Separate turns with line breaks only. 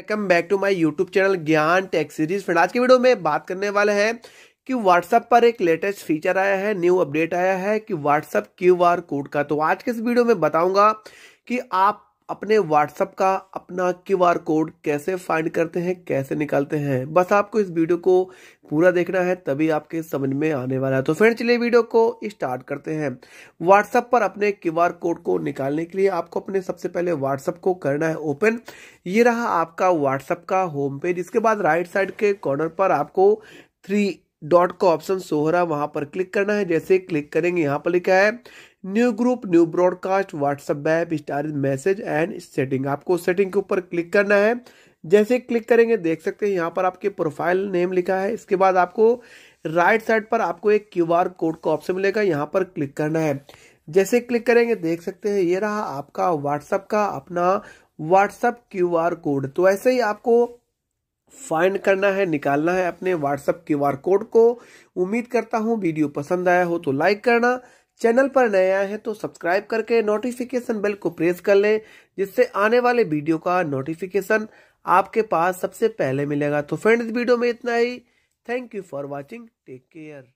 welcome back to my YouTube channel Gyan tech series friend आज के video में बात करने वाले हैं कि व्हाट्सएप पर एक लेटेस्ट फीचर आया है न्यू अपडेट आया है कि व्हाट्सअप क्यूआर कोड का तो आज के इस वीडियो में बताऊंगा कि आप अपने व्हाट्सअप का अपना क्यू आर कोड कैसे फाइंड करते हैं कैसे निकालते हैं बस आपको इस वीडियो को पूरा देखना है तभी आपके समझ में आने वाला है तो फ्रेंड चलिए वीडियो को स्टार्ट करते हैं व्हाट्सअप पर अपने क्यू आर कोड को निकालने के लिए आपको अपने सबसे पहले व्हाट्सअप को करना है ओपन ये रहा आपका व्हाट्सअप का होम पेज इसके बाद राइट साइड के कॉर्नर पर आपको थ्री डॉट का ऑप्शन सोहरा वहां पर क्लिक करना है जैसे क्लिक करेंगे यहाँ पर लिखा है new group new broadcast WhatsApp app star message and setting आपको सेटिंग के ऊपर क्लिक करना है जैसे क्लिक करेंगे देख सकते हैं यहाँ पर आपके प्रोफाइल नेम लिखा है इसके बाद आपको राइट साइड पर आपको एक क्यू आर कोड का ऑप्शन मिलेगा यहाँ पर क्लिक करना है जैसे क्लिक करेंगे देख सकते हैं ये रहा आपका व्हाट्सएप का अपना व्हाट्सअप क्यू आर कोड तो ऐसे ही आपको फाइंड करना है निकालना है अपने व्हाट्सएप क्यू आर कोड को उम्मीद करता हूँ वीडियो पसंद आया हो तो लाइक करना चैनल पर नए आए हैं तो सब्सक्राइब करके नोटिफिकेशन बेल को प्रेस कर लें जिससे आने वाले वीडियो का नोटिफिकेशन आपके पास सबसे पहले मिलेगा तो फ्रेंड्स वीडियो में इतना ही thank you for watching take care